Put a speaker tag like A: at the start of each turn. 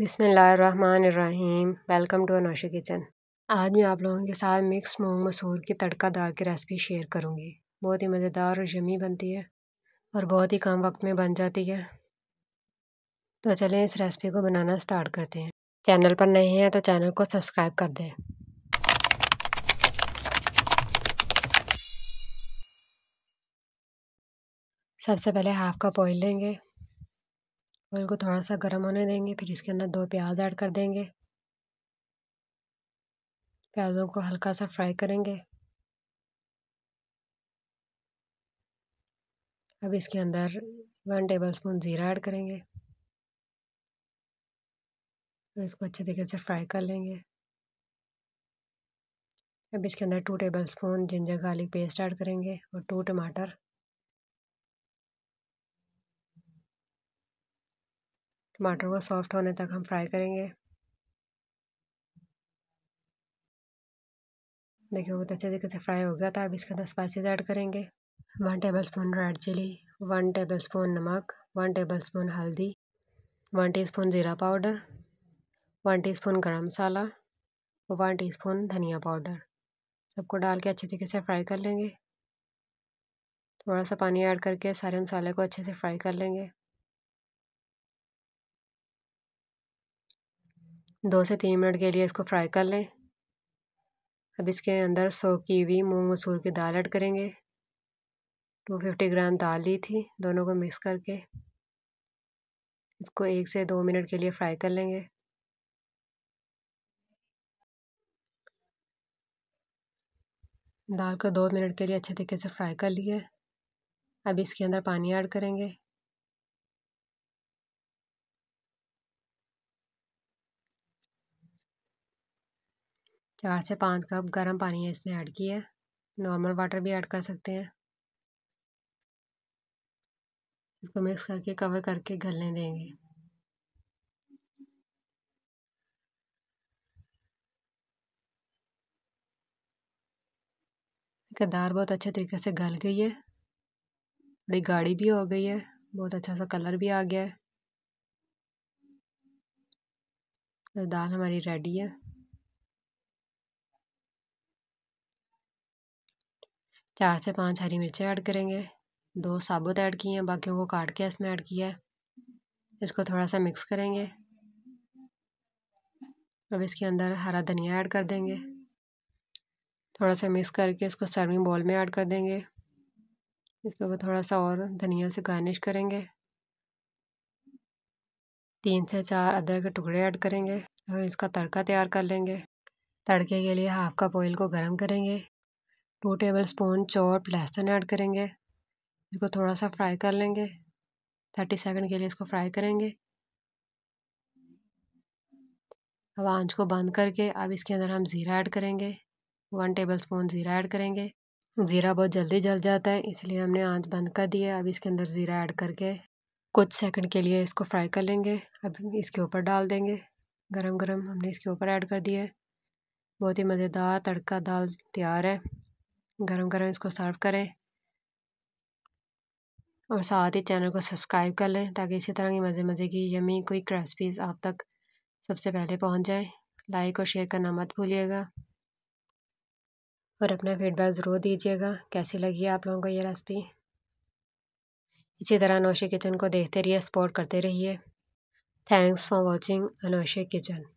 A: बिसमीम welcome to अनोशा kitchen आज मैं आप लोगों के साथ मिक्स मूंग मसूर की तड़का दाल की रेसिपी शेयर करूंगी बहुत ही मज़ेदार और जमी बनती है और बहुत ही कम वक्त में बन जाती है तो चलें इस रेसिपी को बनाना स्टार्ट करते हैं चैनल पर नए हैं तो चैनल को सब्सक्राइब कर दें सबसे पहले हाफ़ कप ऑयल लेंगे ऑयल को थोड़ा सा गर्म होने देंगे फिर इसके अंदर दो प्याज ऐड कर देंगे प्याज़ों को हल्का सा फ्राई करेंगे अब इसके अंदर वन टेबल स्पून ज़ीरा ऐड करेंगे और इसको अच्छे तरीके से फ्राई कर लेंगे अब इसके अंदर two tablespoon ginger garlic paste add करेंगे और टू टमाटर टमाटर को सॉफ्ट होने तक हम फ्राई करेंगे देखिए बहुत अच्छे तरीके से फ्राई हो गया था अब इसके अंदर स्पाइसेस ऐड करेंगे one tablespoon red chilli one tablespoon नमक वन टेबल स्पून हल्दी वन टीस्पून ज़ीरा powder one teaspoon garam masala और वन टीस्पून धनिया पाउडर सबको डाल के अच्छे तरीके से फ्राई कर लेंगे थोड़ा सा पानी ऐड करके सारे मसाले को अच्छे से फ्राई कर लेंगे दो से तीन मिनट के लिए इसको फ्राई कर लें अब इसके अंदर सौ कीवी मूंग मसूर की दाल ऐड करेंगे टू फिफ्टी ग्राम दाल ली थी दोनों को मिक्स करके इसको एक से दो मिनट के लिए फ्राई कर लेंगे दाल को दो मिनट के लिए अच्छे तरीके से फ्राई कर लिए अब इसके अंदर पानी ऐड करेंगे चार से पाँच कप गर्म पानी है इसमें ऐड किया नॉर्मल वाटर भी ऐड कर सकते हैं इसको मिक्स करके कवर करके गलने देंगे इसका दाल बहुत अच्छे तरीके से गल गई है थोड़ी गाढ़ी भी हो गई है बहुत अच्छा सा कलर भी आ गया है दाल हमारी रेडी है चार से पाँच हरी मिर्चें ऐड करेंगे दो साबुत ऐड किए हैं बाकियों को काट के इसमें ऐड किया है इसको थोड़ा सा मिक्स करेंगे अब इसके अंदर हरा धनिया ऐड कर देंगे थोड़ा सा मिक्स करके इसको सर्विंग बॉल में ऐड कर देंगे इसके ऊपर थोड़ा सा और धनिया से गार्निश करेंगे तीन से चार अदरक के टुकड़े ऐड करेंगे और इसका तड़का तैयार कर लेंगे तड़के के लिए हाफ कप ऑयल को गर्म करेंगे टू टेबल स्पून चौप लहसुन ऐड करेंगे इसको थोड़ा सा फ्राई कर लेंगे थर्टी सेकंड के लिए इसको फ्राई करेंगे अब आंच को बंद करके अब इसके अंदर हम ज़ीरा ऐड करेंगे वन टेबल स्पून ज़ीरा ऐड करेंगे ज़ीरा बहुत जल्दी जल जाता है इसलिए हमने आंच बंद कर दिया अब इसके अंदर ज़ीरा ऐड करके कुछ सेकंड के लिए इसको फ्राई कर लेंगे अब इसके ऊपर डाल देंगे गरम गरम हमने इसके ऊपर ऐड कर दिया है बहुत ही मज़ेदार तड़का दाल तैयार है गरम गरम इसको सर्व करें और साथ ही चैनल को सब्सक्राइब कर लें ताकि इसी तरह की मज़े मज़े की यमी कोई रेसिपीज़ आप तक सबसे पहले पहुंच जाए लाइक और शेयर करना मत भूलिएगा और अपना फीडबैक ज़रूर दीजिएगा कैसी लगी आप लोगों को ये रेसिपी इसी तरह अनोशे किचन को देखते रहिए सपोर्ट करते रहिए thanks for watching Anoshi kitchen